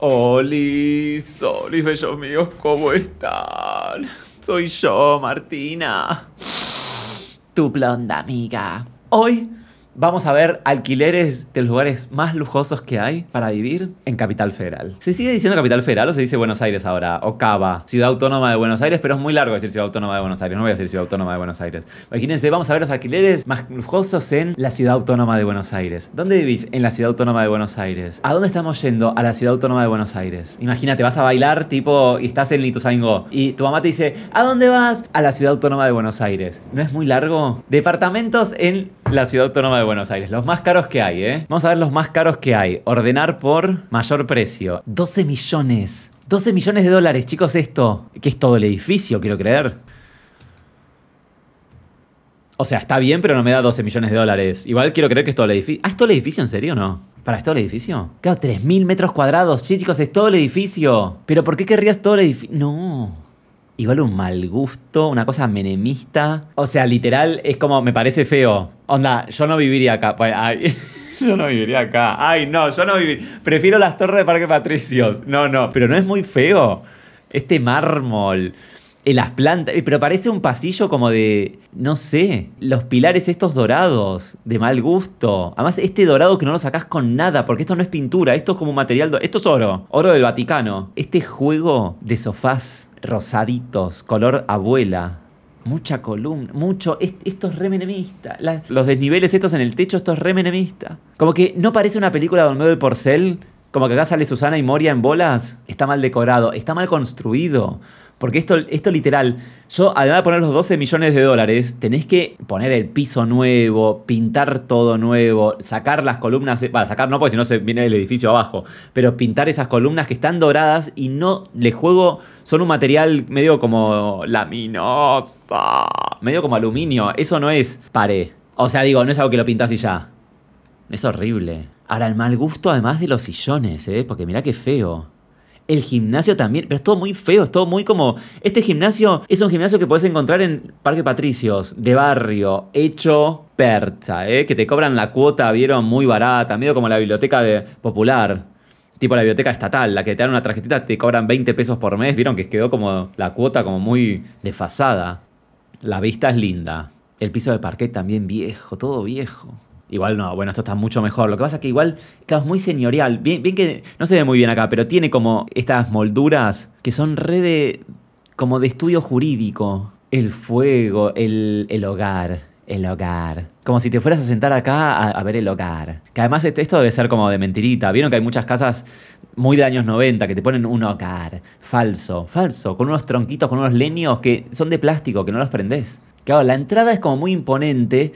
Oli, y bellos míos, ¿cómo están? Soy yo, Martina, tu blonda amiga. Hoy Vamos a ver alquileres de los lugares más lujosos que hay para vivir en Capital Federal. ¿Se sigue diciendo Capital Federal o se dice Buenos Aires ahora? O Cava, Ciudad Autónoma de Buenos Aires, pero es muy largo decir Ciudad Autónoma de Buenos Aires. No voy a decir Ciudad Autónoma de Buenos Aires. Imagínense, vamos a ver los alquileres más lujosos en la Ciudad Autónoma de Buenos Aires. ¿Dónde vivís? En la Ciudad Autónoma de Buenos Aires. ¿A dónde estamos yendo? A la Ciudad Autónoma de Buenos Aires. Imagínate, vas a bailar tipo y estás en Lituzaingó y tu mamá te dice, ¿a dónde vas? A la Ciudad Autónoma de Buenos Aires. ¿No es muy largo? Departamentos en la Ciudad Autónoma de Buenos Aires, los más caros que hay, ¿eh? Vamos a ver los más caros que hay. Ordenar por mayor precio. 12 millones. 12 millones de dólares, chicos, esto. Que es todo el edificio, quiero creer. O sea, está bien, pero no me da 12 millones de dólares. Igual quiero creer que es todo el edificio. Ah, ¿es todo el edificio en serio no? ¿Para, esto todo el edificio? Claro, 3.000 metros cuadrados. Sí, chicos, es todo el edificio. Pero ¿por qué querrías todo el edificio? No. Igual un mal gusto, una cosa menemista. O sea, literal, es como, me parece feo. Onda, yo no viviría acá. Pues, yo no viviría acá. Ay, no, yo no viviría. Prefiero las torres de Parque Patricios. No, no, pero no es muy feo. Este mármol eh, las plantas. Eh, pero parece un pasillo como de. No sé. Los pilares estos dorados. De mal gusto. Además, este dorado que no lo sacas con nada. Porque esto no es pintura. Esto es como material. Esto es oro. Oro del Vaticano. Este juego de sofás rosaditos, color abuela. Mucha columna, mucho. esto es remenemista. los desniveles estos en el techo, esto es remenemista. Como que no parece una película de Olmedo y Porcel. Como que acá sale Susana y Moria en bolas. Está mal decorado, está mal construido. Porque esto, esto literal, yo además de poner los 12 millones de dólares, tenés que poner el piso nuevo, pintar todo nuevo, sacar las columnas, para bueno, sacar no, porque si no se viene el edificio abajo, pero pintar esas columnas que están doradas y no le juego, son un material medio como laminosa, medio como aluminio, eso no es pared. O sea, digo, no es algo que lo pintás y ya. Es horrible. Ahora, el mal gusto además de los sillones, ¿eh? Porque mirá qué feo. El gimnasio también, pero es todo muy feo, es todo muy como... Este gimnasio es un gimnasio que puedes encontrar en Parque Patricios, de barrio, hecho percha, ¿eh? que te cobran la cuota, vieron, muy barata, medio como la biblioteca de popular tipo la biblioteca estatal, la que te dan una tarjetita, te cobran 20 pesos por mes. Vieron que quedó como la cuota como muy desfasada. La vista es linda. El piso de parquet también viejo, todo viejo. Igual no, bueno, esto está mucho mejor. Lo que pasa es que igual, es muy señorial. Bien, bien que no se ve muy bien acá, pero tiene como estas molduras que son re de, como de estudio jurídico. El fuego, el, hogar, el hogar. Como si te fueras a sentar acá a, ver el hogar. Que además este, esto debe ser como de mentirita. Vieron que hay muchas casas muy de años 90 que te ponen un hogar falso, falso, con unos tronquitos, con unos leños que son de plástico, que no los prendés. Claro, la entrada es como muy imponente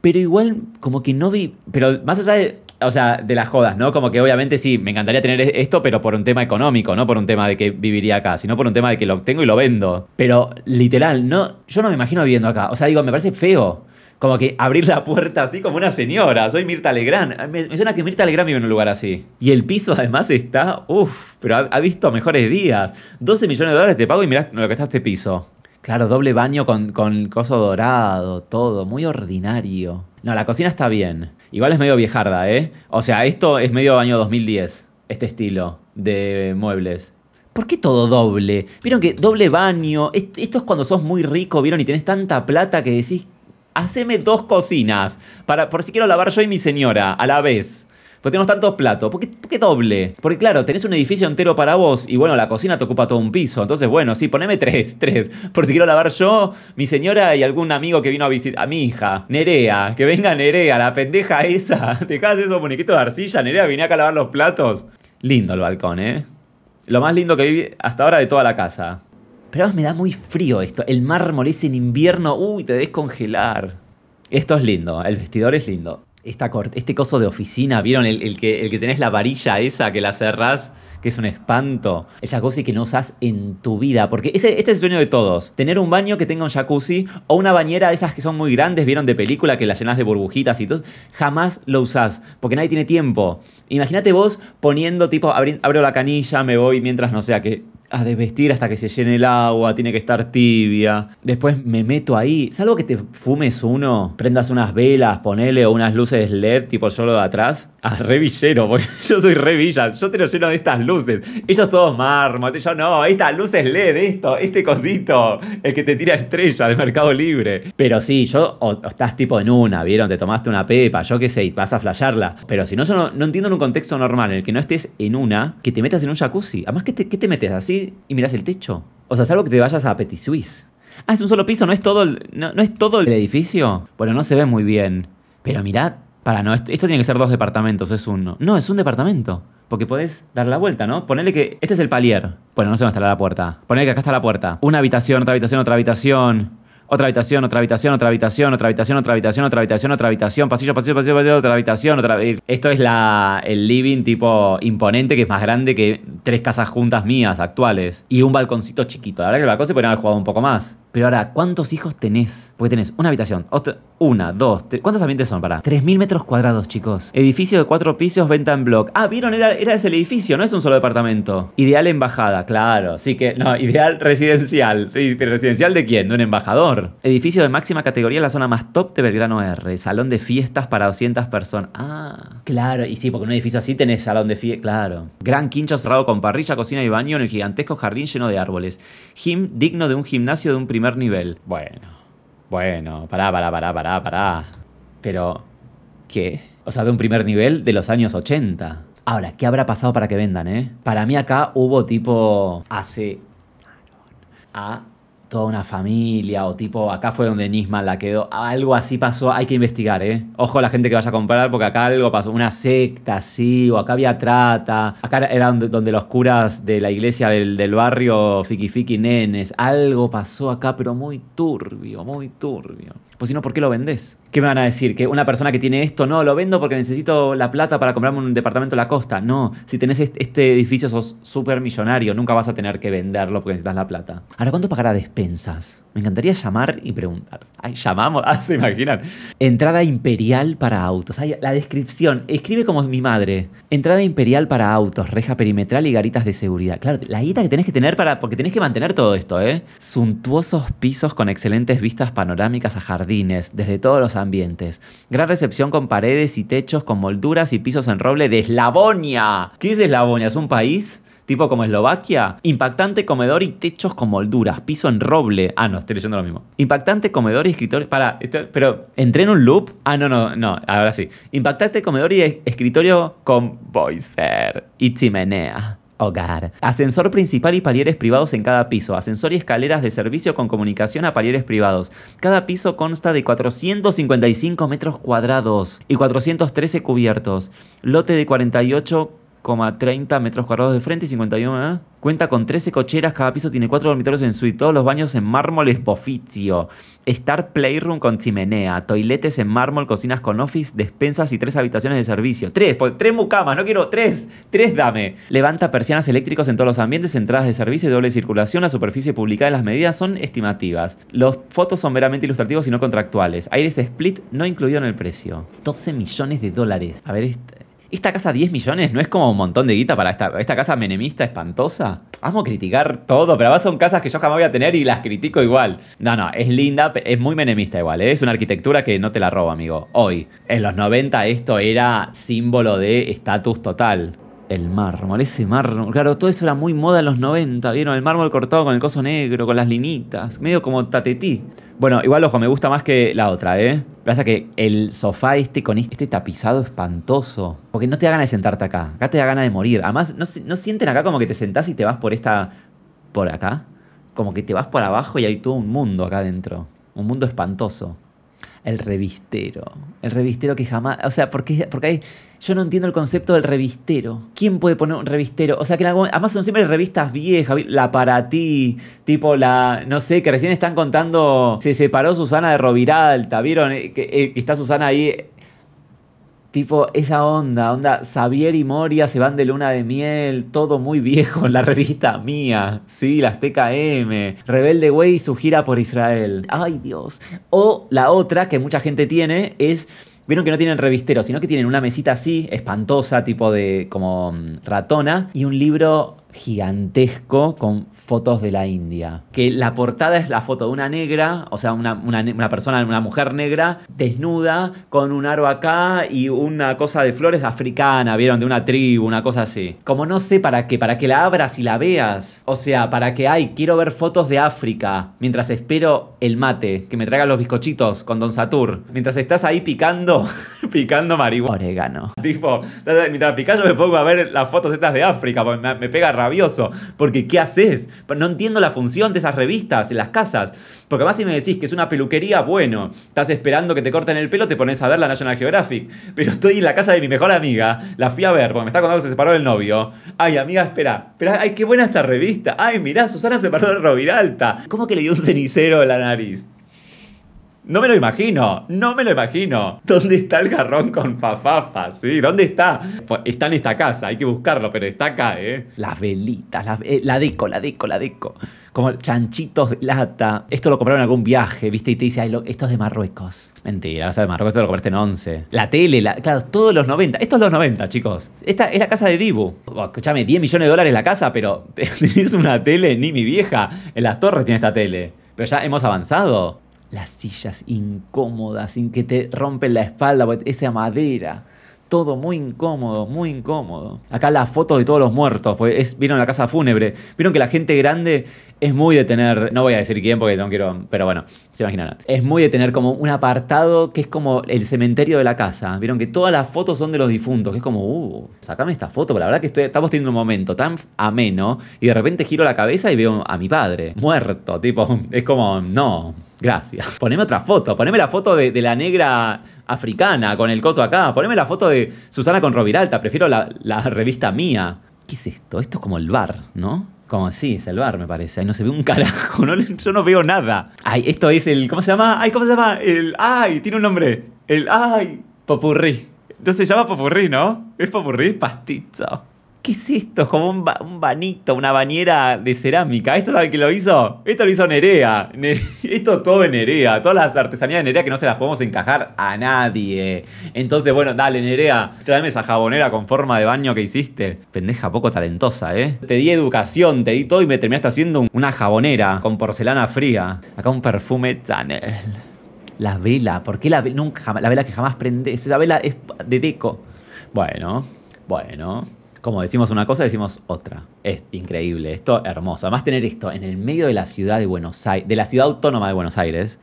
pero igual como que no vi, pero más allá de, o sea, de las jodas, ¿no? Como que obviamente sí, me encantaría tener e-, esto, pero por un tema económico, no por un tema de que viviría acá, sino por un tema de que lo obtengo y lo vendo. Pero literal, no, yo no me imagino viviendo acá. O sea, digo, me parece feo. Como que abrir la puerta así como una señora. Soy Mirta Legrand. Ah, me, suena que Mirta Legrand vive en un lugar así. Y el piso además está, uff, pero ha, visto mejores días. 12 millones de dólares te pago y mirás lo que está este piso. Claro, doble baño con, coso dorado, todo, muy ordinario. No, la cocina está bien. Igual es medio viejarda, ¿eh? O sea, esto es medio baño 2010, este estilo de muebles. ¿Por qué todo doble? Vieron que doble baño, esto es cuando sos muy rico, vieron, y tenés tanta plata que decís, haceme dos cocinas, para, por si quiero lavar yo y mi señora a la vez. Pues tenemos tantos platos. ¿Por qué, doble? Porque claro, tenés un edificio entero para vos y bueno, la cocina te ocupa todo un piso. Entonces, bueno, sí, poneme tres, tres. Por si quiero lavar yo, mi señora y algún amigo que vino a visitar, a mi hija, Nerea, que venga Nerea, la pendeja esa. Dejás esos muñequitos de arcilla, Nerea, vine acá a lavar los platos. Lindo el balcón, ¿eh? Lo más lindo que vi hasta ahora de toda la casa. Pero además me da muy frío esto. El mármol es en invierno. Uy, te descongelar. congelar. Esto es lindo. El vestidor es lindo este coso de oficina, ¿vieron? El, que, el que tenés la varilla esa que la cerrás que es un espanto. El jacuzzi que no usás en tu vida. Porque ese, este es el sueño de todos. Tener un baño que tenga un jacuzzi o una bañera de esas que son muy grandes, vieron de película, que la llenas de burbujitas y todo. Jamás lo usás. Porque nadie tiene tiempo. Imagínate vos poniendo tipo, abro la canilla, me voy mientras no sea que a desvestir hasta que se llene el agua, tiene que estar tibia. Después me meto ahí, salvo que te fumes uno, prendas unas velas, ponele o unas luces LED tipo yo lo de atrás, a ah, revillero, porque yo soy revilla Yo te lo lleno de estas luces. Ellos todos mármol, yo no. Estas luces LED, esto, este cosito. El que te tira estrella de Mercado Libre. Pero sí, yo, estás tipo en una, ¿vieron? Te tomaste una pepa, yo qué sé, y vas a flashearla. Pero si no, yo no, entiendo en un contexto normal en el que no estés en una, que te metas en un jacuzzi. Además, ¿qué te, te metes así y miras el techo? O sea, es algo que te vayas a Petit Suisse. Ah, es un solo piso, no es todo el, no es todo el edificio. Bueno, no se ve muy bien. Pero mirad para, no, esto, tiene que ser dos departamentos, es uno. No, es un departamento. Porque podés dar la vuelta, ¿no? Ponele que. Este es el palier. Bueno, no sé dónde estará la puerta. Ponele que acá está la puerta. Una habitación, otra habitación, otra habitación. Otra habitación, otra habitación, otra habitación, otra habitación, otra habitación, otra habitación, otra habitación, pasillo, pasillo, pasillo, pasillo, otra habitación, otra. Esto es la, el living tipo imponente que es más grande que tres casas juntas mías actuales. Y un balconcito chiquito. La verdad que el balcón se podría haber jugado un poco más. Pero ahora, ¿cuántos hijos tenés? Porque tenés una habitación, una, dos, tres, ¿cuántos ambientes son? Para 3.000 metros cuadrados, chicos. Edificio de cuatro pisos, venta en block. Ah, vieron, era, ese el edificio, no es un solo departamento. Ideal embajada, claro. Así que, no, ideal residencial. ¿Residencial de quién? De un embajador. Edificio de máxima categoría, en la zona más top de Belgrano R. Salón de fiestas para 200 personas. Ah, claro. Y sí, porque en un edificio así tenés salón de fiestas, claro. Gran quincho cerrado con parrilla, cocina y baño en el gigantesco jardín lleno de árboles. Gym digno de un gimnasio de un primer nivel. Bueno, bueno, pará, pará, pará, pará, pará. Pero, ¿qué? O sea, de un primer nivel de los años 80. Ahora, ¿qué habrá pasado para que vendan, eh? Para mí acá hubo tipo... Hace... A ah, toda una familia o tipo, acá fue donde Nisman la quedó, algo así pasó, hay que investigar, ¿eh? Ojo la gente que vaya a comprar porque acá algo pasó, una secta así, o acá había trata, acá eran donde los curas de la iglesia del, del barrio Fiki Fiki Nenes, algo pasó acá, pero muy turbio, muy turbio. Pues si no, ¿por qué lo vendés? ¿Qué me van a decir? Que una persona que tiene esto, no, lo vendo porque necesito la plata para comprarme un departamento en la costa. No, si tenés este edificio sos súper millonario, nunca vas a tener que venderlo porque necesitas la plata. Ahora, ¿cuánto pagará despensas? Me encantaría llamar y preguntar. Ay, llamamos, ah, se imaginan. Entrada imperial para autos. la descripción, escribe como mi madre. Entrada imperial para autos, reja perimetral y garitas de seguridad. Claro, la guita que tenés que tener para, porque tenés que mantener todo esto, ¿eh? Suntuosos pisos con excelentes vistas panorámicas a jardines, desde todos los ambientes. Gran recepción con paredes y techos con molduras y pisos en roble de Eslavonia. ¿Qué es Eslavonia? ¿Es un país? tipo como Eslovaquia, impactante comedor y techos con molduras, piso en roble. Ah, no, estoy leyendo lo mismo. Impactante comedor y escritorio. Para, pero entré en un loop. Ah, no, no, no, ahora sí. Impactante comedor y escritorio con boiser y chimenea hogar. Ascensor principal y palieres privados en cada piso. Ascensor y escaleras de servicio con comunicación a palieres privados. Cada piso consta de 455 metros cuadrados y 413 cubiertos. Lote de 48 30 metros cuadrados de frente y 51. ¿eh? Cuenta con 13 cocheras, cada piso tiene 4 dormitorios en suite, todos los baños en mármol boficio. Star Playroom con chimenea, toiletes en mármol, cocinas con office, despensas y 3 habitaciones de servicio. 3, tres mucamas, no quiero 3, 3 dame. Levanta persianas eléctricos en todos los ambientes, entradas de servicio y doble circulación, la superficie publicada y las medidas son estimativas. Los fotos son meramente ilustrativos y no contractuales. Aires split no incluido en el precio. 12 millones de dólares. A ver, este esta casa 10 millones no es como un montón de guita para esta, casa menemista espantosa. Vamos a criticar todo, pero además son casas que yo jamás voy a tener y las critico igual. No, no, es linda, es muy menemista igual, ¿eh? es una arquitectura que no te la robo, amigo. Hoy, en los 90 esto era símbolo de estatus total. El mármol, ese mármol. Claro, todo eso era muy moda en los 90, ¿vieron? El mármol cortado con el coso negro, con las linitas, medio como tatetí. Bueno, igual, ojo, me gusta más que la otra, ¿eh? Pasa que el sofá este con este tapizado espantoso. Porque no te da ganas de sentarte acá. Acá te da ganas de morir. Además, ¿no, ¿no sienten acá como que te sentás y te vas por esta. por acá? Como que te vas por abajo y hay todo un mundo acá adentro. Un mundo espantoso el revistero. El revistero que jamás. O sea, porque, porque hay, yo no entiendo el concepto del revistero. ¿Quién puede poner un revistero? O sea, que en algún, además son siempre revistas viejas, la para ti, tipo la. No sé, que recién están contando. Se separó Susana de Roviralta, ¿vieron? Eh, eh, que está Susana ahí Tipo, esa onda, onda, Xavier y Moria se van de luna de miel, todo muy viejo en la revista mía, sí, las TKM, Rebelde Way y su gira por Israel, ay Dios. O la otra que mucha gente tiene es Vieron que no tienen revistero, sino que tienen una mesita así, espantosa, tipo de como mm, ratona, y un libro gigantesco con fotos de la India. Que la portada es la foto de una negra, o sea, una, persona, una mujer negra, desnuda, con un aro acá y una cosa de flores africana, vieron, de una tribu, una cosa así. Como no sé para qué, para que la abras y la veas. O sea, para que, ay, quiero ver fotos de África, mientras espero el mate, que me traigan los bizcochitos con Don Satur. Mientras estás ahí picando, picando marihuana. Orégano. Tipo, mientras pica yo me pongo a ver las fotos estas de África, porque me, pega rabia porque ¿qué haces? No entiendo la función de esas revistas en las casas. Porque más si me decís que es una peluquería, bueno, estás esperando que te corten el pelo, te pones a ver la National Geographic. Pero estoy en la casa de mi mejor amiga, la fui a ver, porque me está contando que se separó del novio. Ay, amiga, espera, Pero ay, qué buena esta revista. Ay, mirá, Susana se paró de alta ¿Cómo que le dio un cenicero en la nariz? No me lo imagino, no me lo imagino. ¿Dónde está el jarrón con fafafa? Sí, ¿dónde está? Pues está en esta casa, hay que buscarlo, pero está acá, ¿eh? Las velitas, la, la deco, la deco, la deco. Como chanchitos de lata. Esto lo compraron en algún viaje, ¿viste? Y te dice, esto es de Marruecos. Mentira, o sea, de Marruecos te lo compraste en 11. La tele, claro, todos los 90. Esto es los 90, chicos. Esta es la casa de Dibu. escúchame, 10 millones de dólares la casa, pero es una tele, ni mi vieja. En las torres tiene esta tele. Pero ya hemos avanzado las sillas incómodas, sin que te rompen la espalda, esa madera. Todo muy incómodo, muy incómodo. Acá las fotos de todos los muertos, pues vieron la casa fúnebre. Vieron que la gente grande es muy de tener, no voy a decir quién porque no quiero, pero bueno, se imaginarán. Es muy de tener como un apartado que es como el cementerio de la casa. Vieron que todas las fotos son de los difuntos, que es como, uh, sacame esta foto, la verdad que estoy, estamos teniendo un momento tan ameno y de repente giro la cabeza y veo a mi padre muerto, tipo, es como, no, Gracias. Poneme otra foto. Poneme la foto de, la negra africana con el coso acá. Poneme la foto de Susana con Roviralta. Prefiero la, la revista mía. ¿Qué es esto? Esto es como el bar, ¿no? Como así, salvar, me parece. no se ve un carajo, yo no veo nada. Ay, esto es el. ¿Cómo se llama? Ay, ¿cómo se llama? El. Ay, tiene un nombre. El. Ay. Popurrí. Entonces se llama popurrí, ¿no? Es popurrí pastizo. ¿Qué es esto? Como un, banito, una bañera de cerámica. ¿Esto sabe quién lo hizo? Esto lo hizo Nerea. esto todo en Nerea. Todas las artesanías de Nerea que no se las podemos encajar a nadie. Entonces, bueno, dale, Nerea. Tráeme esa jabonera con forma de baño que hiciste. Pendeja poco talentosa, ¿eh? Te di educación, te di todo y me terminaste haciendo una jabonera con porcelana fría. Acá un perfume Chanel. La vela. ¿Por qué la vela? Nunca, la vela que jamás prende. Esa vela es de deco. Bueno, bueno como decimos una cosa, decimos otra. Es increíble, esto hermoso. Además tener esto en el medio de la ciudad de Buenos Aires, de la ciudad autónoma de Buenos Aires,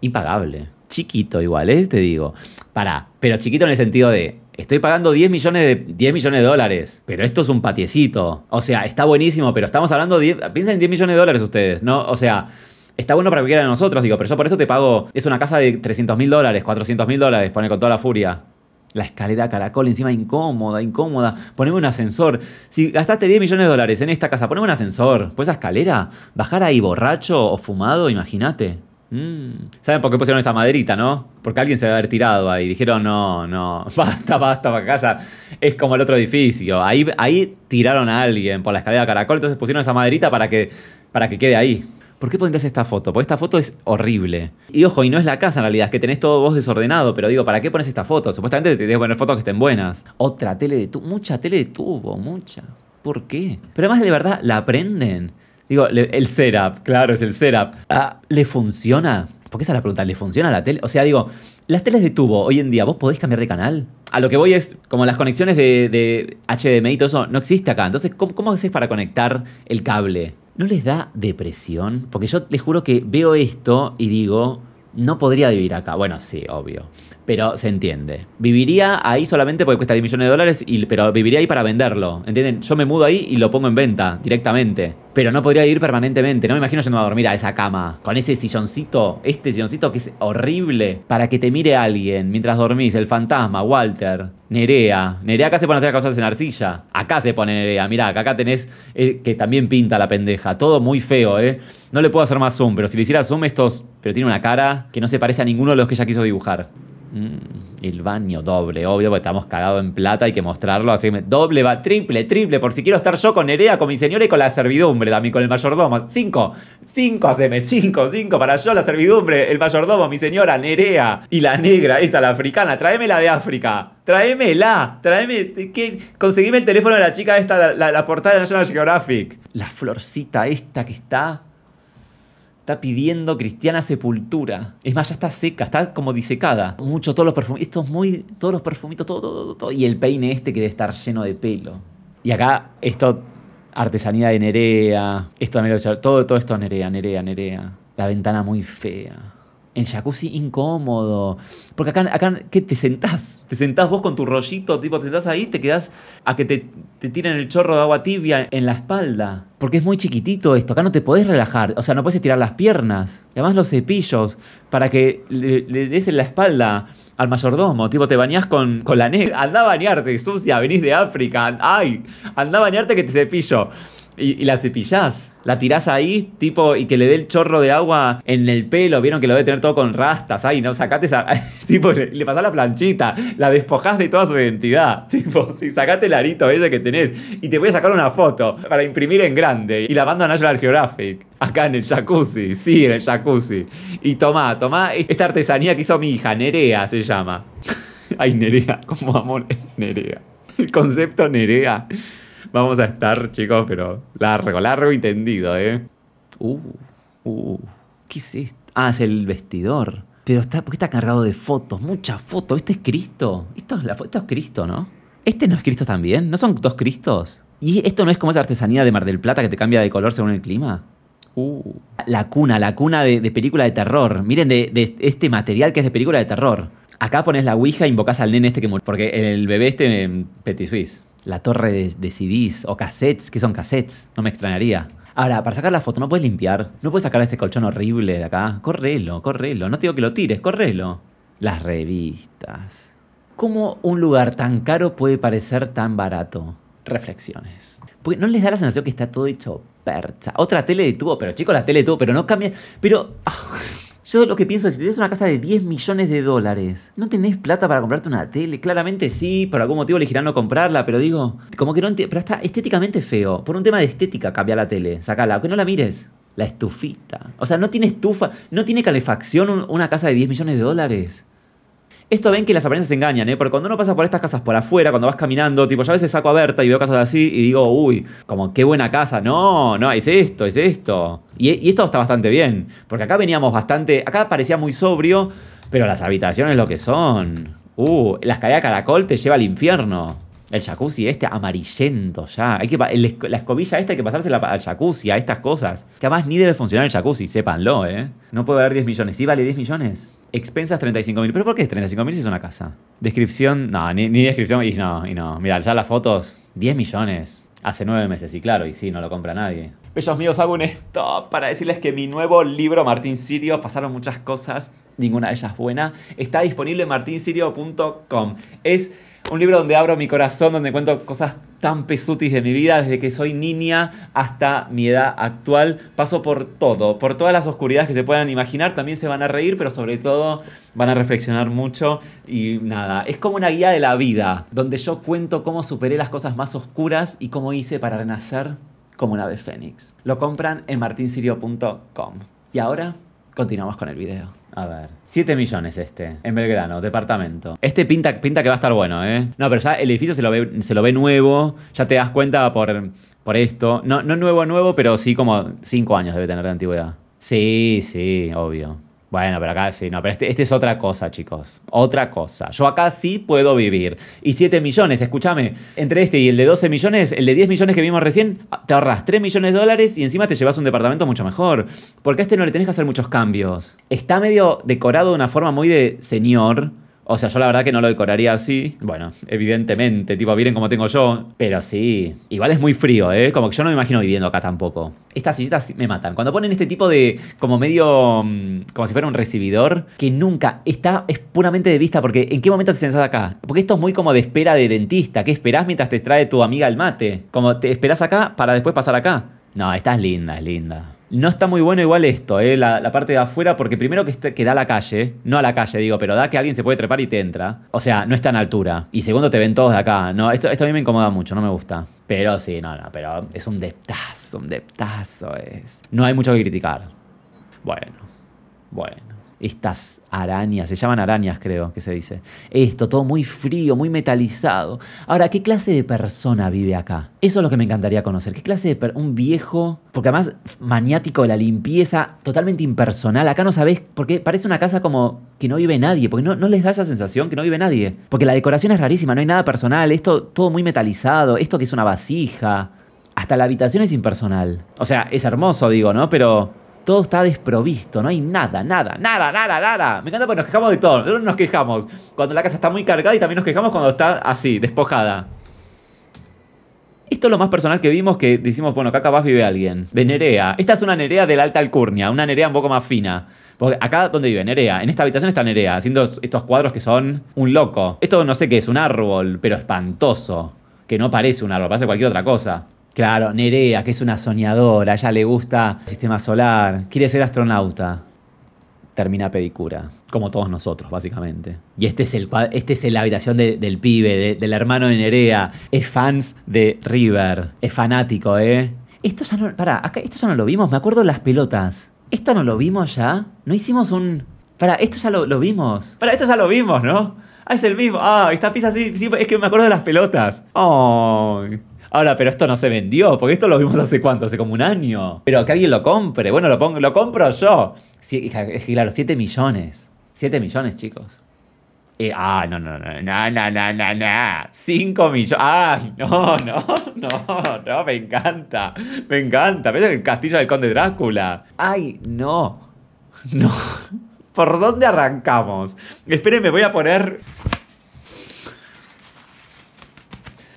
impagable. Chiquito igual, ¿eh? te digo. Pará, pero chiquito en el sentido de, estoy pagando 10 millones de, 10 millones de dólares, pero esto es un patiecito. O sea, está buenísimo, pero estamos hablando, 10, piensen en 10 millones de dólares ustedes, ¿no? O sea, está bueno para cualquiera de nosotros, digo, pero yo por esto te pago, es una casa de 300 mil dólares, 400 mil dólares, pone con toda la furia la escalera caracol, encima incómoda, incómoda. Poneme un ascensor. Si gastaste 10 millones de dólares en esta casa, poneme un ascensor. Pues esa escalera, bajar ahí borracho o fumado, imagínate. Mm. ¿Saben por qué pusieron esa maderita, no? Porque alguien se a haber tirado ahí. Dijeron, no, no, basta, basta, para casa. Es como el otro edificio. Ahí, ahí tiraron a alguien por la escalera caracol, entonces pusieron esa maderita para que, para que quede ahí. ¿por qué pondrías esta foto? Porque esta foto es horrible. Y ojo, y no es la casa en realidad, es que tenés todo vos desordenado, pero digo, ¿para qué pones esta foto? Supuestamente te debes poner fotos que estén buenas. Otra tele de tubo, mucha tele de tubo, mucha. ¿Por qué? Pero además de verdad, la aprenden. Digo, el setup, claro, es el setup. Ah, ¿Le funciona? Porque esa es la pregunta, ¿le funciona la tele? O sea, digo, las teles de tubo hoy en día, ¿vos podés cambiar de canal? A lo que voy es, como las conexiones de, de HDMI y todo eso no existe acá. Entonces, ¿cómo, cómo haces para conectar el cable? ¿no les da depresión? Porque yo les juro que veo esto y digo, no podría vivir acá. Bueno, sí, obvio pero se entiende. Viviría ahí solamente porque cuesta 10 millones de dólares, pero viviría ahí para venderlo. ¿Entienden? Yo me mudo ahí y lo pongo en venta directamente. Pero no podría ir permanentemente. No me imagino va a dormir a esa cama. Con ese silloncito, este silloncito que es horrible. Para que te mire alguien mientras dormís. El fantasma, Walter, Nerea. Nerea acá se pone a hacer cosas en arcilla. Acá se pone Nerea. Mirá, acá tenés eh, que también pinta la pendeja. Todo muy feo, ¿eh? No le puedo hacer más zoom, pero si le hiciera zoom estos... Pero tiene una cara que no se parece a ninguno de los que ella quiso dibujar. Mm, el baño doble, obvio, porque estamos cagados en plata, hay que mostrarlo. Así que doble, va, triple, triple, por si quiero estar yo con Nerea, con mi señora y con la servidumbre, también con el mayordomo. Cinco, cinco, haceme, cinco, cinco, para yo, la servidumbre, el mayordomo, mi señora, Nerea. Y la negra, esa, la africana, Tráeme la de África. Tráemela, tráeme, ¿qué? conseguime el teléfono de la chica esta, la portada de National Geographic. La florcita esta que está está pidiendo cristiana sepultura. Es más, ya está seca, está como disecada. Mucho, todos los perfumitos, muy, todos los perfumitos, todo, todo, todo. Y el peine este que debe estar lleno de pelo. Y acá, esto, artesanía de Nerea, esto también lo todo, todo esto Nerea, Nerea, Nerea. La ventana muy fea en jacuzzi incómodo. Porque acá, acá ¿qué te sentás? Te sentás vos con tu rollito, tipo, te sentás ahí, te quedás a que te, te tiren el chorro de agua tibia en la espalda. Porque es muy chiquitito esto, acá no te podés relajar, o sea, no podés estirar las piernas. Y además los cepillos, para que le, des en la espalda al mayordomo. Tipo, te bañás con, con la negra. Andá a bañarte, sucia, venís de África. Ay, andá a bañarte que te cepillo y, la cepillás. La tirás ahí, tipo, y que le dé el chorro de agua en el pelo. Vieron que lo debe tener todo con rastas. ahí, no, sacate tipo, le, pasás la planchita, la despojás de toda su identidad. Tipo, sacate el arito ese que tenés y te voy a sacar una foto para imprimir en grande y la mando a National Geographic. Acá en el jacuzzi, sí, en el jacuzzi. Y tomá, tomá esta artesanía que hizo mi hija, Nerea se llama. Ay, Nerea, como amor, Nerea. El concepto Nerea. Vamos a estar, chicos, pero largo, largo y tendido, ¿eh? Uh, uh, ¿qué es esto? Ah, es el vestidor. Pero está, qué está cargado de fotos, muchas fotos. Este es Cristo. Esto es, la, Cristo, ¿no? Este no es Cristo también. ¿No son dos Cristos? ¿Y esto no es como esa artesanía de Mar del Plata que te cambia de color según el clima? Uh. La cuna, la cuna de, película de terror. Miren de, este material que es de película de terror. Acá pones la ouija e invocas al nene este que murió. Porque el bebé este, mm, Petit Suisse la torre de, CDs o cassettes. que son cassettes? No me extrañaría. Ahora, para sacar la foto, ¿no puedes limpiar? ¿No puedes sacar este colchón horrible de acá? Correlo, correlo. No te digo que lo tires, correlo. Las revistas. ¿Cómo un lugar tan caro puede parecer tan barato? Reflexiones. Porque no les da la sensación que está todo hecho percha. Otra tele de tubo, pero chicos, la tele de tubo, pero no cambia. Pero. Ah, yo lo que pienso es, si tenés una casa de 10 millones de dólares, ¿no tenés plata para comprarte una tele? Claramente sí, por algún motivo elegirán no comprarla, pero digo, como que no Pero está estéticamente feo. Por un tema de estética cambia la tele, sacala, que no la mires. La estufita. O sea, no tiene estufa, no tiene calefacción una casa de 10 millones de dólares. Esto ven que las apariencias engañan, ¿eh? Porque cuando uno pasa por estas casas por afuera, cuando vas caminando, tipo, ya a veces saco a Berta y veo casas así y digo, uy, como qué buena casa. No, no, es esto, es esto. Y, esto está bastante bien, porque acá veníamos bastante, acá parecía muy sobrio, pero las habitaciones lo que son. Uh, la escalera caracol te lleva al infierno. El jacuzzi este amarillento ya. Hay que la escobilla esta hay que pasársela al jacuzzi, a estas cosas. Que además ni debe funcionar el jacuzzi, sépanlo, ¿eh? No puede valer 10 millones. Sí vale 10 millones. Expensas 35 mil. ¿Pero por qué es 35 mil si es una casa? Descripción. No, ni, ni, descripción. Y no, y no. Mirá, ya las fotos. 10 millones. Hace 9 meses. Y claro, y sí, no lo compra nadie. Bellos míos, hago un stop para decirles que mi nuevo libro, Martín Sirio, pasaron muchas cosas, ninguna de ellas buena, está disponible en martinsirio.com. Es un libro donde abro mi corazón, donde cuento cosas tan pesutis de mi vida, desde que soy niña hasta mi edad actual. Paso por todo, por todas las oscuridades que se puedan imaginar. También se van a reír, pero sobre todo van a reflexionar mucho. Y nada, es como una guía de la vida, donde yo cuento cómo superé las cosas más oscuras y cómo hice para renacer como un ave fénix. Lo compran en martinsirio.com. Y ahora Continuamos con el video. A ver. 7 millones este. En Belgrano, departamento. Este pinta, pinta que va a estar bueno, ¿eh? No, pero ya el edificio se lo ve, se lo ve nuevo. Ya te das cuenta por, por esto. No, no nuevo, nuevo, pero sí como 5 años debe tener de antigüedad. Sí, sí, obvio. Bueno, pero acá sí, no, pero este, este, es otra cosa, chicos. Otra cosa. Yo acá sí puedo vivir. Y 7 millones, escúchame, entre este y el de 12 millones, el de 10 millones que vimos recién, te ahorras 3 millones de dólares y encima te llevas un departamento mucho mejor. Porque a este no le tenés que hacer muchos cambios. Está medio decorado de una forma muy de señor o sea, yo la verdad que no lo decoraría así. Bueno, evidentemente, tipo, miren como tengo yo. Pero sí, igual es muy frío, ¿eh? Como que yo no me imagino viviendo acá tampoco. Estas sillitas me matan. Cuando ponen este tipo de, como medio, mm, como si fuera un recibidor, que nunca está, es puramente de vista, porque ¿en qué momento te sentás acá? Porque esto es muy como de espera de dentista. ¿Qué esperás mientras te trae tu amiga el mate? Como te esperás acá para después pasar acá. No, esta linda, es linda. No está muy bueno igual esto, ¿eh? la, parte de afuera, porque primero que, da a la calle, no a la calle digo, pero da que alguien se puede trepar y te entra. O sea, no está en altura. Y segundo, te ven todos de acá. No, esto a mí me incomoda mucho, no me gusta. Pero sí, no, no, pero es un deptazo, un deptazo es. No hay mucho que criticar. Bueno, bueno estas arañas, se llaman arañas creo que se dice. Esto, todo muy frío, muy metalizado. Ahora, ¿qué clase de persona vive acá? Eso es lo que me encantaría conocer. ¿Qué clase de un viejo, porque además maniático de la limpieza, totalmente impersonal? Acá no sabés, porque parece una casa como que no vive nadie, porque no, no les da esa sensación que no vive nadie. Porque la decoración es rarísima, no hay nada personal, esto todo muy metalizado, esto que es una vasija. Hasta la habitación es impersonal. O sea, es hermoso, digo, ¿no? Pero todo está desprovisto, no hay nada, nada, nada, nada, nada. Me encanta porque nos quejamos de todo, nos quejamos cuando la casa está muy cargada y también nos quejamos cuando está así, despojada. Esto es lo más personal que vimos que decimos, bueno, acá capaz vive alguien. De Nerea. Esta es una Nerea de la alta alcurnia, una Nerea un poco más fina. Porque acá donde vive Nerea, en esta habitación está Nerea, haciendo estos cuadros que son un loco. Esto no sé qué es, un árbol, pero espantoso. Que no parece un árbol, parece cualquier otra cosa. Claro, Nerea, que es una soñadora, ella le gusta el sistema solar, quiere ser astronauta. Termina pedicura, como todos nosotros, básicamente. Y este es el este es la habitación del pibe, del hermano de Nerea. Es fans de River. Es fanático, ¿eh? Esto ya no. esto ya no lo vimos, me acuerdo las pelotas. ¿Esto no lo vimos ya? ¿No hicimos un. para esto ya lo, vimos. Para esto ya lo vimos, ¿no? Ah, es el mismo. Ah, esta pizza sí, es que me acuerdo de las pelotas. Oh. Ahora, pero esto no se vendió, porque esto lo vimos hace cuánto, hace como un año. Pero que alguien lo compre. Bueno, lo, pongo, lo compro yo. Sí, eh, claro, 7 millones. 7 millones, chicos. Eh, ah, no, no, no, no, no, no, no, no. 5 millones. Ah, no, no, no, no, me encanta. Me encanta. Pensé el castillo del conde Drácula. Ay, no. No. ¿Por dónde arrancamos? Espérenme, voy a poner...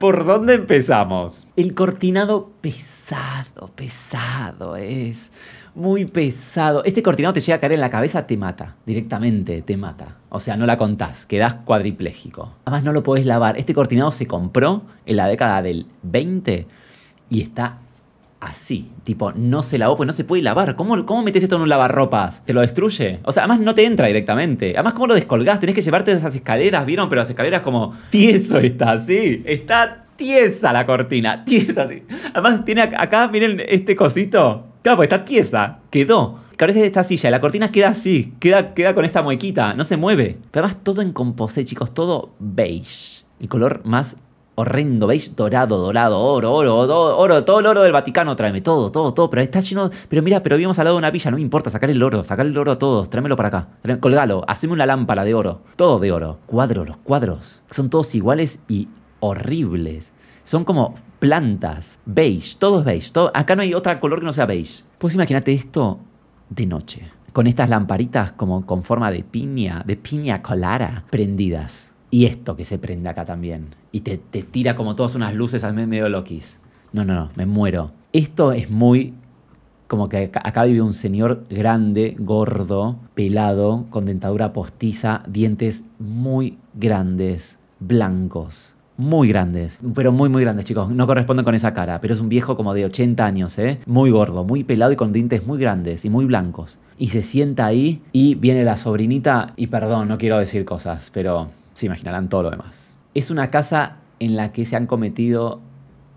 ¿Por dónde empezamos? El cortinado pesado, pesado es. Muy pesado. Este cortinado te llega a caer en la cabeza, te mata. Directamente, te mata. O sea, no la contás, quedás cuadripléjico. Además, no lo podés lavar. Este cortinado se compró en la década del 20 y está así. Tipo, no se lavó, pues no se puede lavar. ¿Cómo, cómo metes esto en un lavarropas? ¿Te lo destruye? O sea, además no te entra directamente. Además, ¿cómo lo descolgás? Tenés que llevarte esas escaleras, ¿vieron? Pero las escaleras como tieso está, así Está tiesa la cortina, tiesa, así Además, tiene acá, miren este cosito. Claro, pues está tiesa, quedó. Que a esta silla, la cortina queda así, queda, queda con esta muequita, no se mueve. Pero además todo en composé, chicos, todo beige. El color más horrendo, ¿veis? Dorado, dorado, oro, oro, oro, todo el oro del Vaticano, tráeme todo, todo, todo, pero está lleno, pero mira, pero habíamos al lado de una villa, no me importa, sacar el oro, sacar el oro a todos, tráemelo para acá, colgalo, haceme una lámpara de oro, todo de oro, cuadros, los cuadros, son todos iguales y horribles, son como plantas, beige, todo es beige, acá no hay otro color que no sea beige. Pues imagínate esto de noche, con estas lamparitas como con forma de piña, de piña colada, prendidas. Y esto que se prende acá también y te, te tira como todas unas luces a mí medio loquis. No, no, no, me muero. Esto es muy como que acá, vive un señor grande, gordo, pelado, con dentadura postiza, dientes muy grandes, blancos muy grandes, pero muy, muy grandes, chicos. No corresponden con esa cara, pero es un viejo como de 80 años, ¿eh? Muy gordo, muy pelado y con dientes muy grandes y muy blancos. Y se sienta ahí y viene la sobrinita y perdón, no quiero decir cosas, pero se imaginarán todo lo demás es una casa en la que se han cometido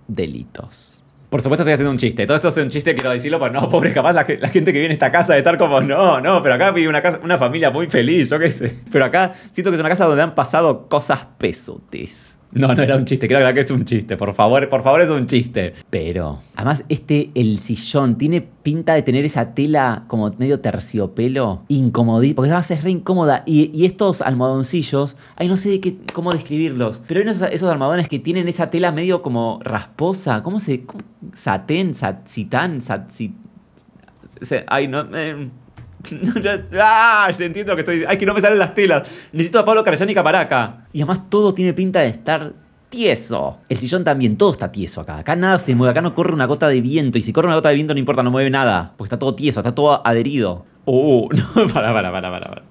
delitos. Por supuesto estoy haciendo un chiste. Todo esto es un chiste, quiero decirlo, pero pues no, pobre, capaz la, gente que viene a esta casa de estar como, no, no, pero acá vive una, una familia muy feliz, yo qué sé. Pero acá siento que es una casa donde han pasado cosas pesotes. No, no era un chiste, creo que es un chiste, por favor, por favor es un chiste. Pero, además este, el sillón, tiene pinta de tener esa tela como medio terciopelo, incomodísima, porque además es re incómoda. Y, estos almohadoncillos, ay, no sé de qué, cómo describirlos, pero esos, esos almohadones que tienen esa tela medio como rasposa, ¿cómo se...? satén, sat, sat, ay, no... Em. ah, entiendo lo que estoy Ay, que no me salen las telas. Necesito a Pablo y acá. Y además todo tiene pinta de estar tieso. El sillón también, todo está tieso acá. Acá nada se mueve, acá no corre una gota de viento. Y si corre una gota de viento no importa, no mueve nada. Porque está todo tieso, está todo adherido. Oh, oh no, para, para, para, para, para.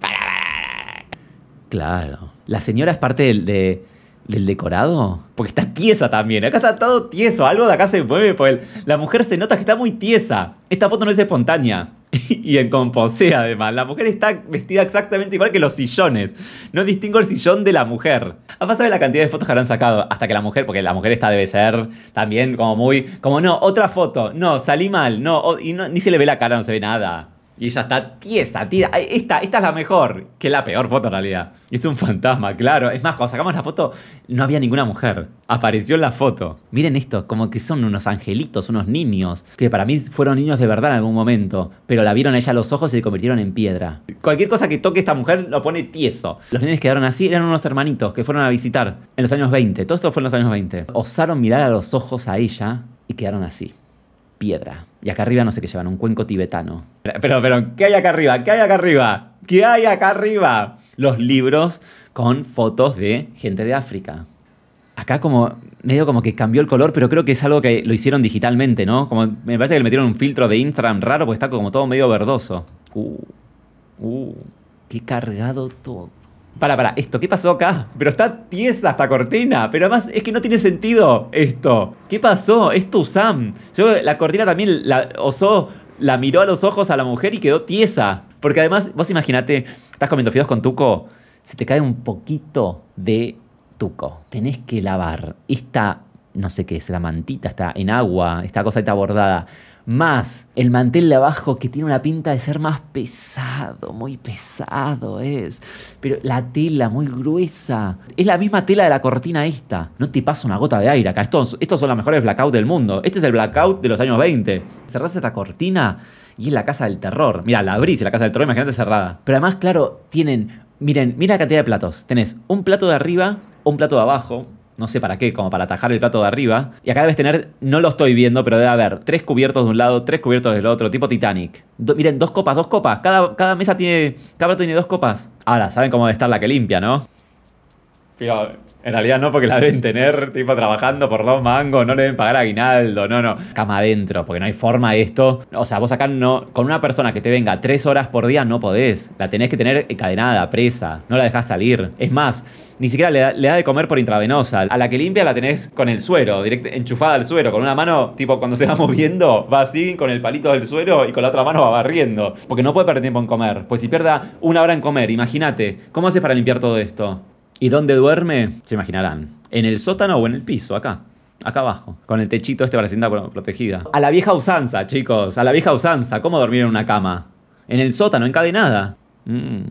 Claro. La señora es parte del, de del decorado? Porque está tiesa también. Acá está todo tieso. Algo de acá se mueve. Pues la mujer se nota que está muy tiesa. Esta foto no es espontánea. y en composé, además. La mujer está vestida exactamente igual que los sillones. No distingo el sillón de la mujer. Además, ¿sabes la cantidad de fotos que habrán sacado? Hasta que la mujer, porque la mujer esta debe ser también como muy. Como no, otra foto. No, salí mal. No, y no, ni se le ve la cara, no se ve nada. Y ella está tiesa, tira. Esta, esta es la mejor, que la peor foto en realidad. Es un fantasma, claro. Es más, cuando sacamos la foto, no había ninguna mujer. Apareció en la foto. Miren esto, como que son unos angelitos, unos niños, que para mí fueron niños de verdad en algún momento, pero la vieron a ella a los ojos y se convirtieron en piedra. Cualquier cosa que toque esta mujer lo pone tieso. Los niños quedaron así, eran unos hermanitos que fueron a visitar en los años 20. Todo esto fue en los años 20. Osaron mirar a los ojos a ella y quedaron así piedra. Y acá arriba no sé qué llevan, un cuenco tibetano. Pero, pero, ¿qué hay acá arriba? ¿Qué hay acá arriba? ¿Qué hay acá arriba? Los libros con fotos de gente de África. Acá como medio como que cambió el color, pero creo que es algo que lo hicieron digitalmente, ¿no? Como me parece que le metieron un filtro de Instagram raro porque está como todo medio verdoso. Uh, uh, qué cargado todo para, para, esto, ¿qué pasó acá? Pero está tiesa esta cortina, pero además es que no tiene sentido esto. ¿Qué pasó? Es tu Sam. Yo la cortina también la osó, la miró a los ojos a la mujer y quedó tiesa. Porque además, vos imaginate, estás comiendo fideos con tuco, se te cae un poquito de tuco. Tenés que lavar esta, no sé qué es, la mantita, está en agua, esta cosa está bordada más el mantel de abajo que tiene una pinta de ser más pesado, muy pesado es, pero la tela muy gruesa, es la misma tela de la cortina esta, no te pasa una gota de aire acá, estos, son los mejores blackout del mundo, este es el blackout de los años 20, cerrás esta cortina y es la casa del terror, mira, la abrís y la casa del terror, imagínate cerrada, pero además claro, tienen, miren, mira la cantidad de platos, tenés un plato de arriba, un plato de abajo, no sé para qué, como para atajar el plato de arriba. Y acá debes tener, no lo estoy viendo, pero debe haber tres cubiertos de un lado, tres cubiertos del otro, tipo Titanic. miren, dos copas, dos copas. Cada, cada mesa tiene, cada plato tiene dos copas. Ahora, saben cómo debe estar la que limpia, ¿no? Pero en realidad no, porque la deben tener, tipo, trabajando por dos mangos, no le deben pagar aguinaldo, no, no. Cama adentro, porque no hay forma de esto. O sea, vos acá no, con una persona que te venga tres horas por día no podés. La tenés que tener encadenada, presa, no la dejás salir. Es más, ni siquiera le da, de comer por intravenosa. A la que limpia la tenés con el suero, directo, enchufada al suero, con una mano, tipo cuando se va moviendo, va así con el palito del suero y con la otra mano va barriendo. Porque no puede perder tiempo en comer. Pues si pierda una hora en comer, imagínate, ¿cómo haces para limpiar todo esto? ¿Y dónde duerme? Se imaginarán. En el sótano o en el piso, acá. Acá abajo, con el techito este para sienta protegida. A la vieja usanza, chicos, a la vieja usanza. ¿Cómo dormir en una cama? En el sótano, encadenada. Mm.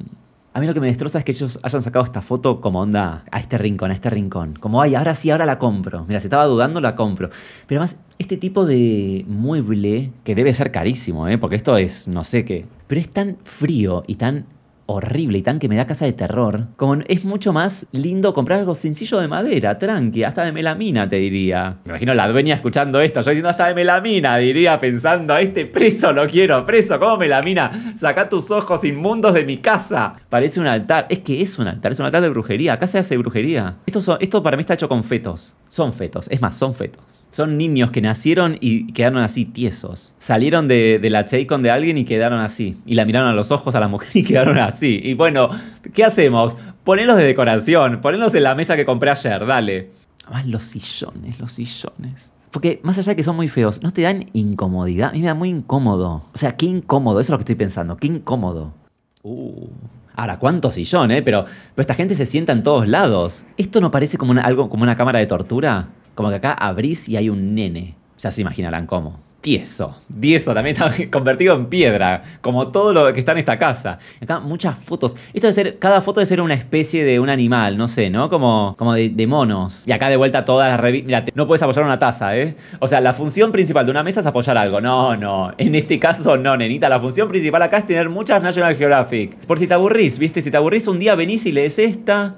A mí lo que me destroza es que ellos hayan sacado esta foto como onda a este rincón, a este rincón. Como, ay, ahora sí, ahora la compro. Mira, se estaba dudando, la compro. Pero además, este tipo de mueble, que debe ser carísimo, ¿eh? porque esto es, no sé qué, pero es tan frío y tan horrible y tan que me da casa de terror. Como es mucho más lindo comprar algo sencillo de madera, tranqui, hasta de melamina, te diría. Me imagino la dueña escuchando esto, yo diciendo hasta de melamina, diría, pensando, a este preso lo quiero, preso, como melamina? Saca tus ojos inmundos de mi casa. Parece un altar, es que es un altar, es un altar de brujería, acá se hace brujería. Esto, esto para mí está hecho con fetos, son fetos, es más, son fetos. Son niños que nacieron y quedaron así tiesos. Salieron de, de la Cheicon de alguien y quedaron así. Y la miraron a los ojos a la mujer y quedaron así. Sí, Y bueno, ¿qué hacemos? Ponelos de decoración, ponelos en la mesa que compré ayer, dale. Además, los sillones, los sillones. Porque más allá de que son muy feos, ¿no te dan incomodidad? A mí me da muy incómodo. O sea, qué incómodo, eso es lo que estoy pensando, qué incómodo. Uh. Ahora, cuánto sillón, ¿eh? Pero, esta gente se sienta en todos lados. ¿Esto no parece como una, algo, como una cámara de tortura? Como que acá abrís y hay un nene. Ya se imaginarán cómo tieso. Tieso también está convertido en piedra, como todo lo que está en esta casa. Acá muchas fotos. Esto de ser, cada foto de ser una especie de un animal, no sé, ¿no? Como, como de, monos. Y acá de vuelta todas las revistas. Mira, no puedes apoyar una taza, ¿eh? O sea, la función principal de una mesa es apoyar algo. No, no. En este caso, no, nenita. La función principal acá es tener muchas National Geographic. Por si te aburrís, ¿viste? Si te aburrís, un día venís y lees esta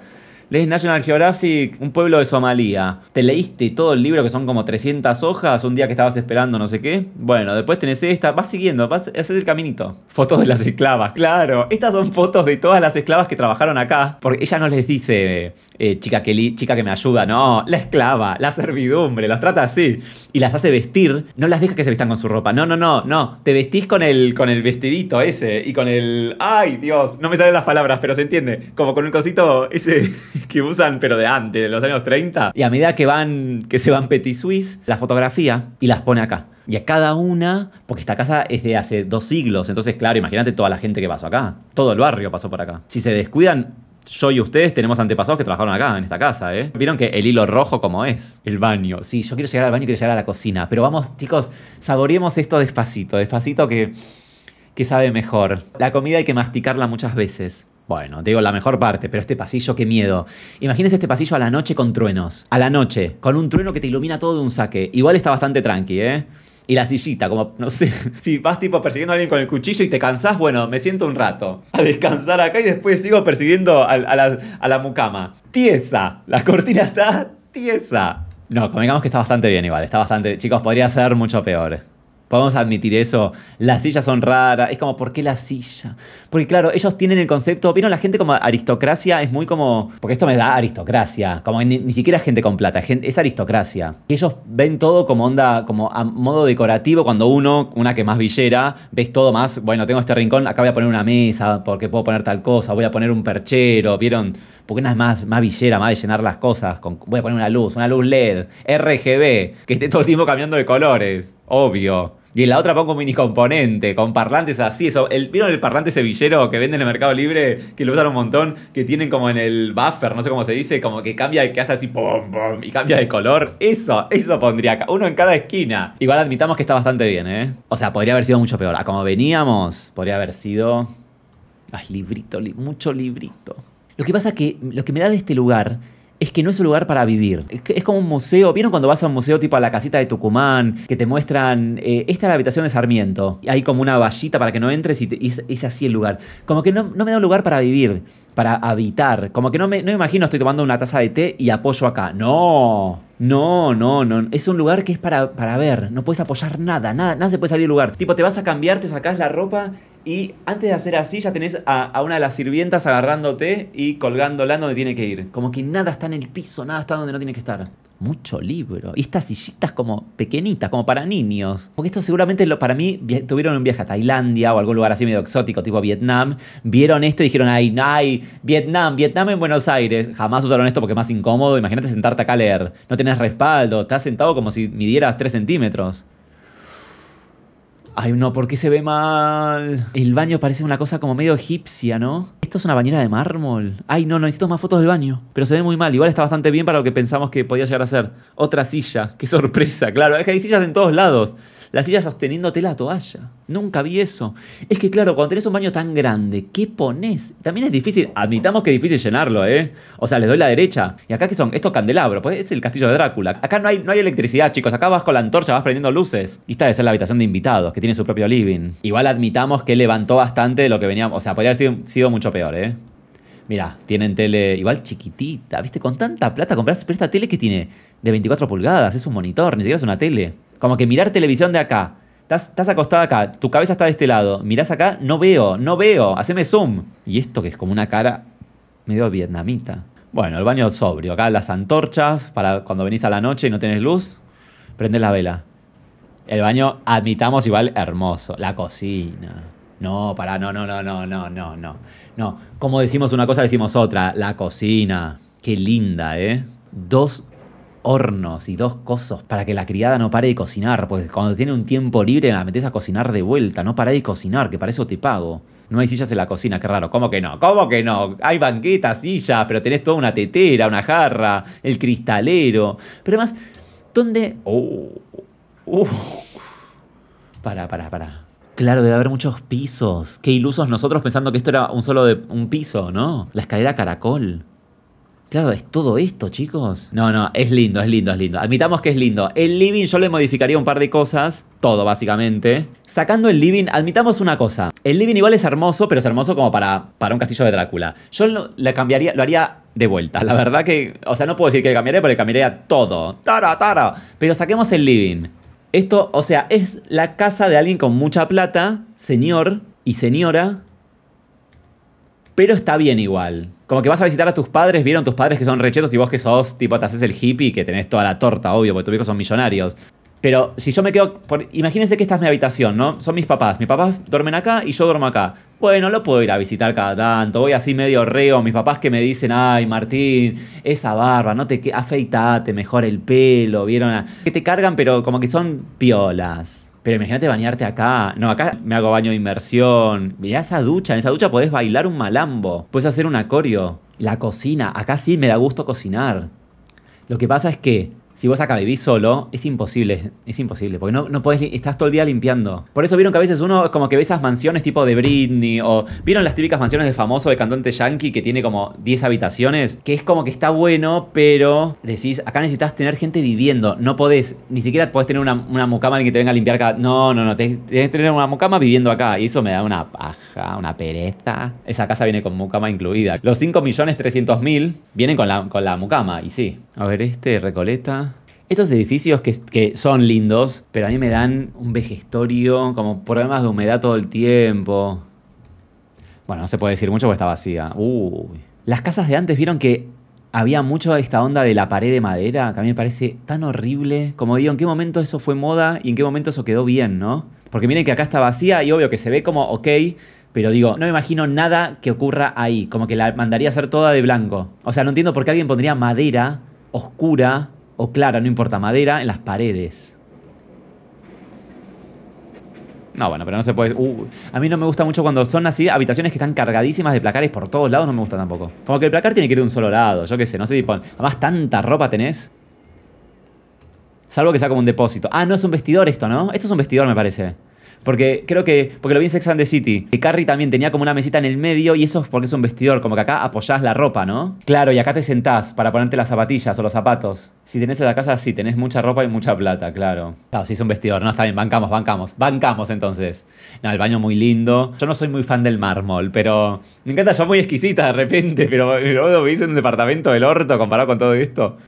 es National Geographic, un pueblo de Somalia, te leíste todo el libro que son como 300 hojas, un día que estabas esperando no sé qué, bueno, después tenés esta, vas siguiendo, vas, haces el caminito. Fotos de las esclavas, claro, estas son fotos de todas las esclavas que trabajaron acá, porque ella no les dice, eh, chica, que chica que me ayuda, no, la esclava, la servidumbre, las trata así, y las hace vestir, no las deja que se vistan con su ropa, no, no, no, no, te vestís con el, con el vestidito ese, y con el, ay Dios, no me salen las palabras, pero se entiende, como con un cosito ese que usan, pero de antes, de los años 30. Y a medida que van, que se van Petit Suisse, la fotografía y las pone acá. Y a cada una, porque esta casa es de hace dos siglos, entonces claro, imagínate toda la gente que pasó acá, todo el barrio pasó por acá. Si se descuidan, yo y ustedes tenemos antepasados que trabajaron acá, en esta casa, ¿eh? Vieron que el hilo rojo como es, el baño. Sí, yo quiero llegar al baño y quiero llegar a la cocina, pero vamos chicos, saboreemos esto despacito, despacito que, que sabe mejor. La comida hay que masticarla muchas veces. Bueno, digo la mejor parte, pero este pasillo, qué miedo. Imagínense este pasillo a la noche con truenos. A la noche, con un trueno que te ilumina todo de un saque. Igual está bastante tranqui, ¿eh? Y la sillita, como, no sé, si vas tipo persiguiendo a alguien con el cuchillo y te cansás, bueno, me siento un rato a descansar acá y después sigo persiguiendo a, la, mucama. Tiesa, la cortina está tiesa. No, convengamos que está bastante bien igual, está bastante... Chicos, podría ser mucho peor. Podemos admitir eso. Las sillas son raras. Es como, ¿por qué la silla? Porque claro, ellos tienen el concepto. ¿Vieron la gente como aristocracia? Es muy como. Porque esto me da aristocracia. Como ni, siquiera gente con plata. es aristocracia. Ellos ven todo como onda, como a modo decorativo. Cuando uno, una que más villera, ves todo más. Bueno, tengo este rincón. Acá voy a poner una mesa. Porque puedo poner tal cosa. Voy a poner un perchero. ¿Vieron? Porque una es más, más villera, más de llenar las cosas. Con, voy a poner una luz, una luz LED, RGB, que esté todo el tiempo cambiando de colores. Obvio. Y en la otra pongo un mini componente, con parlantes así. Eso, el, ¿Vieron el parlante sevillero que venden en el Mercado Libre? Que lo usan un montón, que tienen como en el buffer, no sé cómo se dice, como que cambia, que hace así, y cambia de color. Eso, eso pondría acá, uno en cada esquina. Igual admitamos que está bastante bien, ¿eh? O sea, podría haber sido mucho peor. A como veníamos, podría haber sido... más librito, mucho librito. Lo que pasa que lo que me da de este lugar es que no es un lugar para vivir. Es, como un museo. ¿Vieron cuando vas a un museo tipo a la casita de Tucumán, que te muestran, eh, esta es la habitación de Sarmiento? Hay como una vallita para que no entres y, es, así el lugar. Como que no, me da un lugar para vivir para habitar. Como que no me, no imagino, estoy tomando una taza de té y apoyo acá. No, no, no, no. Es un lugar que es para, para ver. No puedes apoyar nada, nada, nada se puede salir del lugar. Tipo, te vas a cambiar, te sacas la ropa y antes de hacer así, ya tenés a, una de las sirvientas agarrándote y colgándola donde tiene que ir. Como que nada está en el piso, nada está donde no tiene que estar. Mucho libro. Y estas sillitas como pequeñitas, como para niños. Porque esto seguramente lo, para mí tuvieron un viaje a Tailandia o algún lugar así medio exótico, tipo Vietnam. Vieron esto y dijeron, ay, ay, Vietnam, Vietnam en Buenos Aires. Jamás usaron esto porque es más incómodo. Imagínate sentarte acá a leer. No tenés respaldo. Estás sentado como si midieras 3 centímetros. Ay, no, ¿por qué se ve mal? El baño parece una cosa como medio egipcia, ¿no? Esto es una bañera de mármol. Ay, no, necesito más fotos del baño. Pero se ve muy mal. Igual está bastante bien para lo que pensamos que podía llegar a ser. Otra silla. Qué sorpresa. Claro, es que hay sillas en todos lados la silla sosteniéndote la toalla. Nunca vi eso. Es que claro, cuando tenés un baño tan grande, ¿qué ponés? También es difícil, admitamos que es difícil llenarlo, ¿eh? O sea, les doy la derecha. ¿Y acá qué son? Estos candelabros, pues este es el castillo de Drácula. Acá no hay, no hay electricidad, chicos. Acá vas con la antorcha, vas prendiendo luces. Y esta debe ser la habitación de invitados, que tiene su propio living. Igual admitamos que levantó bastante de lo que veníamos. O sea, podría haber sido, sido mucho peor, ¿eh? Mira, tienen tele igual chiquitita, ¿viste? Con tanta plata compras, pero esta tele que tiene de 24 pulgadas, es un monitor, ni siquiera es una tele. Como que mirar televisión de acá. Estás, acostada acá, tu cabeza está de este lado, mirás acá, no veo, no veo, haceme zoom. Y esto que es como una cara medio vietnamita. Bueno, el baño sobrio, acá las antorchas para cuando venís a la noche y no tenés luz, Prende la vela. El baño, admitamos igual, hermoso. La cocina. No, para, no, no, no, no, no, no, no. No, como decimos una cosa, decimos otra. La cocina. Qué linda, ¿eh? Dos hornos y dos cosos para que la criada no pare de cocinar, porque cuando tiene un tiempo libre la metes a cocinar de vuelta, no para de cocinar, que para eso te pago. No hay sillas en la cocina, qué raro. ¿Cómo que no? ¿Cómo que no? Hay banquetas, sillas, pero tenés toda una tetera, una jarra, el cristalero. Pero además, ¿dónde...? Oh, Para, oh. para, para. Claro, debe haber muchos pisos. Qué ilusos nosotros pensando que esto era un solo de un piso, ¿no? La escalera caracol. Claro, es todo esto, chicos. No, no, es lindo, es lindo, es lindo. Admitamos que es lindo. El living yo le modificaría un par de cosas. Todo, básicamente. Sacando el living, admitamos una cosa. El living igual es hermoso, pero es hermoso como para, para un castillo de Drácula. Yo lo, cambiaría, lo haría de vuelta. La verdad que, o sea, no puedo decir que le cambiaría, porque cambiaría todo. Tara, tara. Pero saquemos el living. Esto, o sea, es la casa de alguien con mucha plata, señor y señora, pero está bien igual. Como que vas a visitar a tus padres, vieron tus padres que son rechetos y vos que sos, tipo, te haces el hippie que tenés toda la torta, obvio, porque tus hijos son millonarios. Pero si yo me quedo. imagínense que esta es mi habitación, ¿no? Son mis papás. Mis papás duermen acá y yo duermo acá. Bueno, lo puedo ir a visitar cada tanto. Voy así medio reo. Mis papás que me dicen, ay, Martín, esa barba, no te afeitate, mejor el pelo. Vieron. A, que te cargan, pero como que son piolas. Pero imagínate bañarte acá. No, acá me hago baño de inmersión. Mirá esa ducha. En esa ducha podés bailar un malambo. Podés hacer un acorio. La cocina. Acá sí me da gusto cocinar. Lo que pasa es que si vos acá vivís solo, es imposible, es imposible, porque no, no podés, estás todo el día limpiando. Por eso vieron que a veces uno como que ve esas mansiones tipo de Britney, o vieron las típicas mansiones del famoso de cantante yankee que tiene como 10 habitaciones, que es como que está bueno, pero decís, acá necesitas tener gente viviendo, no podés, ni siquiera podés tener una, mucama que te venga a limpiar acá No, no, no, tenés, que tener una mucama viviendo acá, y eso me da una paja, una pereza. Esa casa viene con mucama incluida. Los 5.300.000 vienen con la, con la mucama, y sí. A ver, este, Recoleta... Estos edificios que, son lindos, pero a mí me dan un vejestorio, como problemas de humedad todo el tiempo. Bueno, no se puede decir mucho porque está vacía. Uy. Las casas de antes vieron que había mucho esta onda de la pared de madera, que a mí me parece tan horrible. Como digo, ¿en qué momento eso fue moda y en qué momento eso quedó bien, no? Porque miren que acá está vacía y obvio que se ve como ok, pero digo, no me imagino nada que ocurra ahí. Como que la mandaría a ser toda de blanco. O sea, no entiendo por qué alguien pondría madera oscura o clara, no importa, madera en las paredes. No, bueno, pero no se puede... Uh, a mí no me gusta mucho cuando son así habitaciones que están cargadísimas de placares por todos lados, no me gusta tampoco. Como que el placar tiene que ir de un solo lado, yo qué sé, no sé si Además, tanta ropa tenés. Salvo que sea como un depósito. Ah, no, es un vestidor esto, ¿no? Esto es un vestidor, me parece. Porque creo que, porque lo vi en Sex and the City, que Carrie también tenía como una mesita en el medio y eso es porque es un vestidor, como que acá apoyás la ropa, ¿no? Claro, y acá te sentás para ponerte las zapatillas o los zapatos. Si tenés la casa, sí, tenés mucha ropa y mucha plata, claro. Claro, sí es un vestidor, no, está bien, bancamos, bancamos, bancamos entonces. No, el baño muy lindo. Yo no soy muy fan del mármol, pero me encanta, yo muy exquisita de repente, pero luego veis en un departamento del orto comparado con todo esto.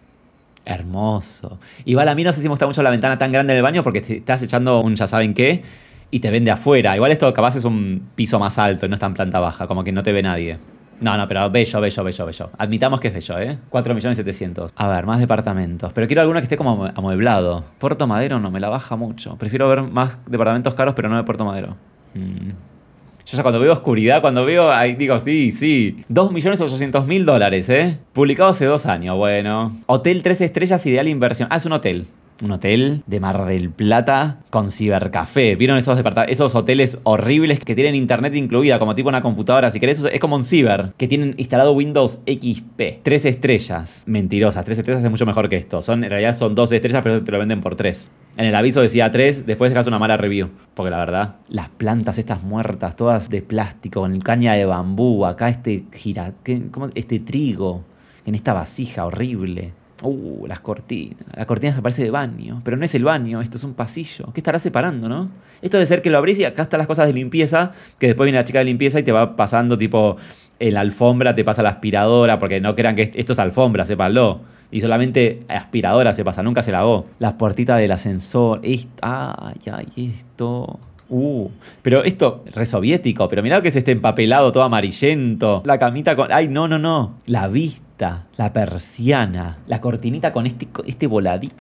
Hermoso. Igual a mí no sé si me gusta mucho la ventana tan grande del baño porque estás echando un ya saben qué y te vende afuera. Igual esto capaz es un piso más alto, no está en planta baja, como que no te ve nadie. No, no, pero bello, bello, bello, bello. Admitamos que es bello, ¿eh? 4.700.000. A ver, más departamentos. Pero quiero alguno que esté como amueblado. Puerto Madero no, me la baja mucho. Prefiero ver más departamentos caros, pero no de Puerto Madero. Mm. Yo ya cuando veo oscuridad, cuando veo, ahí digo, sí, sí. 2.800.000 dólares, ¿eh? Publicado hace dos años, bueno. Hotel 3 estrellas, ideal inversión. Ah, es un hotel un hotel de Mar del Plata con cibercafé. ¿Vieron esos, esos hoteles horribles que tienen internet incluida, como tipo una computadora? Si querés, es como un ciber, que tienen instalado Windows XP. Tres estrellas. Mentirosas. Tres estrellas es mucho mejor que esto. Son, en realidad son dos estrellas, pero te lo venden por tres. En el aviso decía tres, después dejas una mala review. Porque la verdad, las plantas estas muertas, todas de plástico, con caña de bambú, acá este gira, este trigo, en esta vasija horrible. Uh, las cortinas. Las cortinas aparece de baño. Pero no es el baño, esto es un pasillo. ¿Qué estará separando, no? Esto de ser que lo abrís y acá están las cosas de limpieza, que después viene la chica de limpieza y te va pasando tipo en la alfombra te pasa la aspiradora, porque no crean que esto es alfombra, sépanlo. Y solamente aspiradora se pasa, nunca se lavó. Las puertitas del ascensor. ay, ay, esto. Uh, pero esto, re soviético, pero mirá que se está empapelado todo amarillento. La camita con. Ay, no, no, no. La vista, la persiana, la cortinita con este, este voladito.